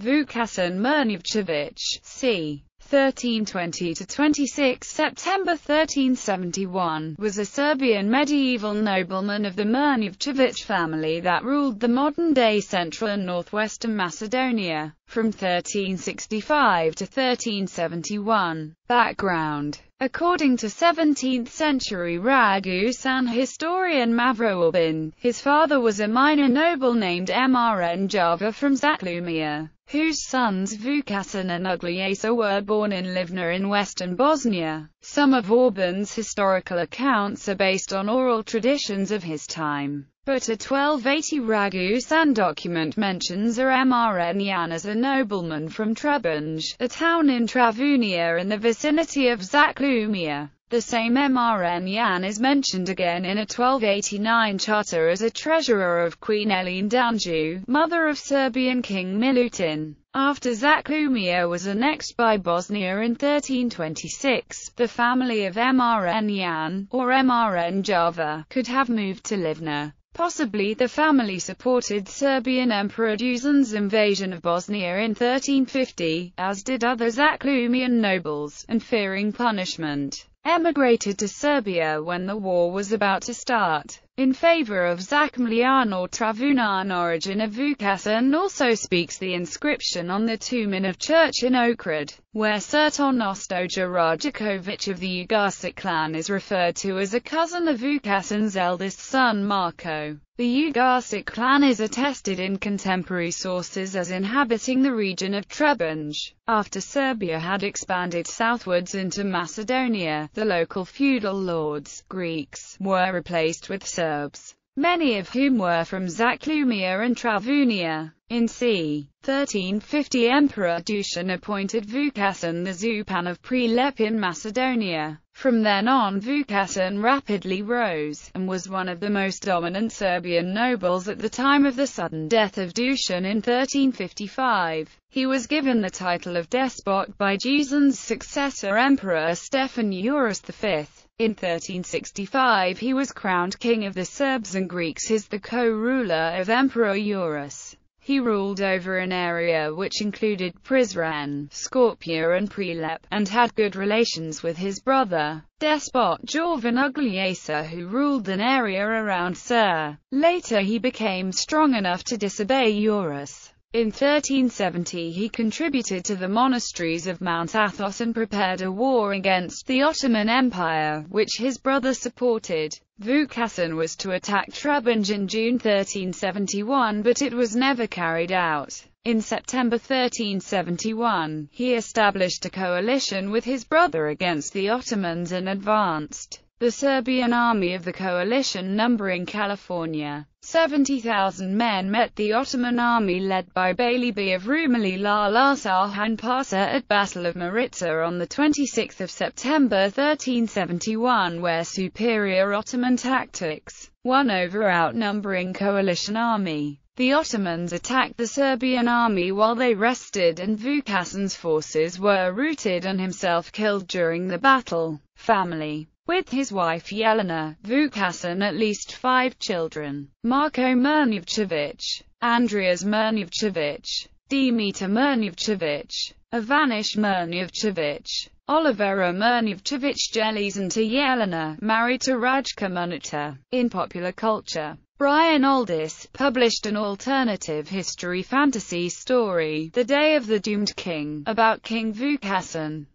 Vukasin Mernevchevich, c. 1320-26 September 1371, was a Serbian medieval nobleman of the Mernevchevich family that ruled the modern-day central and northwestern Macedonia, from 1365 to 1371. Background According to 17th-century Ragusan historian Mavro Albin, his father was a minor noble named Mrn Java from Zaklumia whose sons Vukasin and Ugliasa were born in Livna in western Bosnia. Some of Orban's historical accounts are based on oral traditions of his time, but a 1280 Ragusan document mentions a Mrnjan as a nobleman from Trebinje, a town in Travunia in the vicinity of Zaklumia. The same MRN Yan is mentioned again in a 1289 charter as a treasurer of Queen Elene Danju, mother of Serbian King Milutin. After Zaklumia was annexed by Bosnia in 1326, the family of MRN Yan, or MRN Java, could have moved to Livna. Possibly the family supported Serbian Emperor Dušan's invasion of Bosnia in 1350, as did other Zaklumian nobles, and fearing punishment, emigrated to Serbia when the war was about to start, in favor of Zakmljan or Travunan origin of Vukasin also speaks the inscription on the tomb in of church in Okrad, where Serton Ostoja Rajakovic of the Ugasic clan is referred to as a cousin of Vukasin's eldest son Marko. The Ugarsic clan is attested in contemporary sources as inhabiting the region of Trebinje. After Serbia had expanded southwards into Macedonia, the local feudal lords, Greeks, were replaced with Serbs, many of whom were from Zaklumia and Travunia. In c. 1350 Emperor Dushan appointed Vukasin the Zupan of Prelep in Macedonia. From then on Vukasin rapidly rose, and was one of the most dominant Serbian nobles at the time of the sudden death of Dushan in 1355. He was given the title of despot by Dušan's successor Emperor Stefan Eurus V. In 1365 he was crowned king of the Serbs and Greeks as the co-ruler of Emperor Eurus. He ruled over an area which included Prizren, Skopje and Prelep, and had good relations with his brother, despot Jovan Ugliesa who ruled an area around Sur. Later he became strong enough to disobey Eurus. In 1370 he contributed to the monasteries of Mount Athos and prepared a war against the Ottoman Empire, which his brother supported. Vukasin was to attack Trebinje in June 1371 but it was never carried out. In September 1371, he established a coalition with his brother against the Ottomans and advanced the Serbian army of the coalition numbering California 70,000 men met the Ottoman army led by Bailey B of Rumeli La Sarhan Pasa at Battle of Maritza on 26 September 1371 where superior Ottoman tactics won over outnumbering coalition army. The Ottomans attacked the Serbian army while they rested and Vukasin's forces were routed and himself killed during the battle. Family with his wife Yelena Vukasin at least five children, Marko Mernevchevich, Andreas Mernevchevich, Dimitar Mernevchevich, Ivanish Mernevchevich, Olivera Mernevchevich and Yelena, married to Rajka Munita. In popular culture, Brian Aldiss published an alternative history fantasy story, The Day of the Doomed King, about King Vukasin.